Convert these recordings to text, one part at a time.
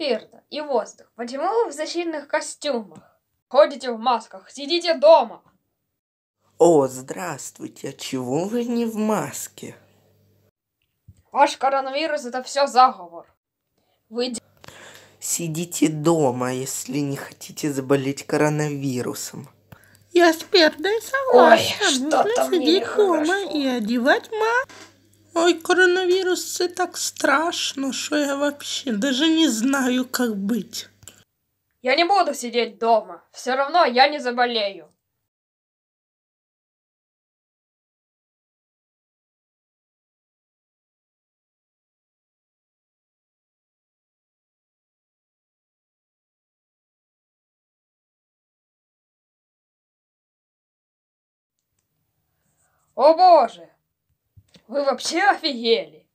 спирта и воздух? Почему вы в защитных костюмах? Ходите в масках, сидите дома. О, здравствуйте, а чего вы не в маске? Ваш коронавирус это все заговор. Вы... Сидите дома, если не хотите заболеть коронавирусом. Я с Пердой согласна. Ой, что-то Нужно сидеть дома и одевать маску. Ой, коронавирус це так страшно, что я вообще даже не знаю, как быть. Я не буду сидеть дома. Все равно я не заболею. О боже! Вы вообще офигели?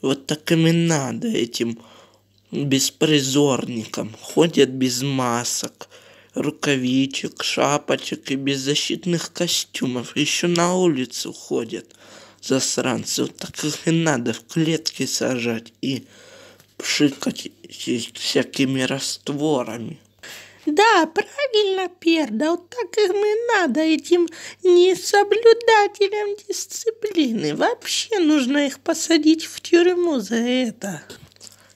Вот так им и надо этим беспризорникам. Ходят без масок, рукавичек, шапочек и беззащитных костюмов. Еще на улицу ходят засранцы. Вот так их и надо в клетки сажать и пшикать всякими растворами. Да, правильно, Перда, вот так им и надо, этим несоблюдателям дисциплины. Вообще нужно их посадить в тюрьму за это.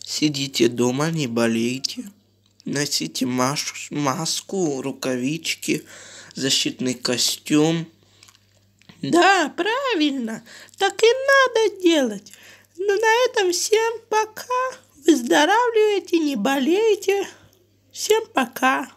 Сидите дома, не болейте. Носите маш- маску, рукавички, защитный костюм. Да, правильно, так и надо делать. Ну, на этом всем пока. Выздоравливайте, не болейте. Siempre acá.